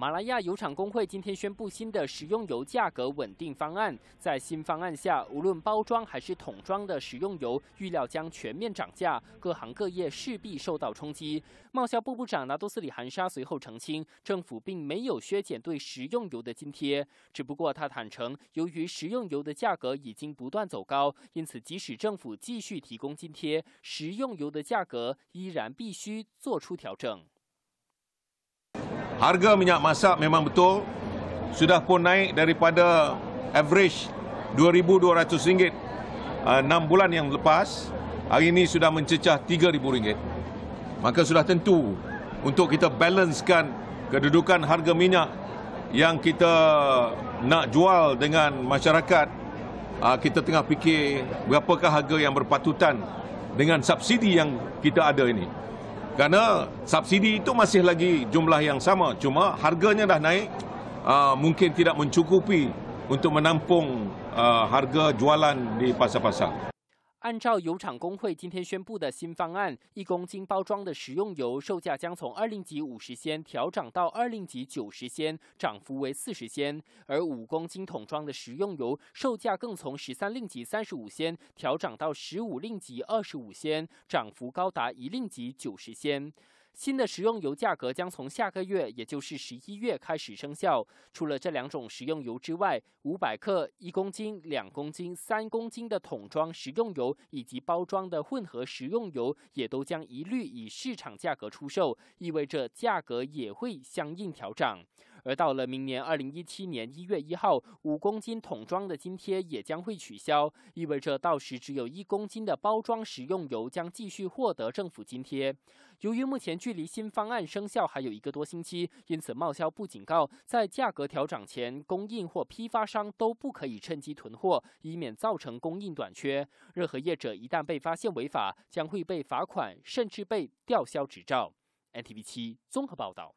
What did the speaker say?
马来亚油厂工会今天宣布新的食用油价格稳定方案。在新方案下，无论包装还是桶装的食用油，预料将全面涨价，各行各业势必受到冲击。贸销部部长拿多斯里含沙随后澄清，政府并没有削减对食用油的津贴，只不过他坦诚，由于食用油的价格已经不断走高，因此即使政府继续提供津贴，食用油的价格依然必须做出调整。harga minyak masak memang betul sudah pun naik daripada average RM2,200 ah, enam bulan yang lepas hari ini sudah mencecah RM3,000 maka sudah tentu untuk kita balancekan kedudukan harga minyak yang kita nak jual dengan masyarakat ah, kita tengah fikir berapakah harga yang berpatutan dengan subsidi yang kita ada ini kerana subsidi itu masih lagi jumlah yang sama cuma harganya dah naik uh, mungkin tidak mencukupi untuk menampung uh, harga jualan di pasar-pasar 按照油厂工会今天宣布的新方案，一公斤包装的食用油售价将从二令级五十仙调涨到二令级九十仙，涨幅为四十仙；而五公斤桶装的食用油售价更从十三令级三十五仙调涨到十五令级二十五仙，涨幅高达一令级九十仙。新的食用油价格将从下个月，也就是十一月开始生效。除了这两种食用油之外，五百克、一公斤、两公斤、三公斤的桶装食用油以及包装的混合食用油，也都将一律以市场价格出售，意味着价格也会相应调整。而到了明年二零一七年一月一号，五公斤桶装的津贴也将会取消，意味着到时只有一公斤的包装食用油将继续获得政府津贴。由于目前距离新方案生效还有一个多星期，因此贸销部警告，在价格调涨前，供应或批发商都不可以趁机囤货，以免造成供应短缺。任何业者一旦被发现违法，将会被罚款，甚至被吊销执照。NTV 七综合报道。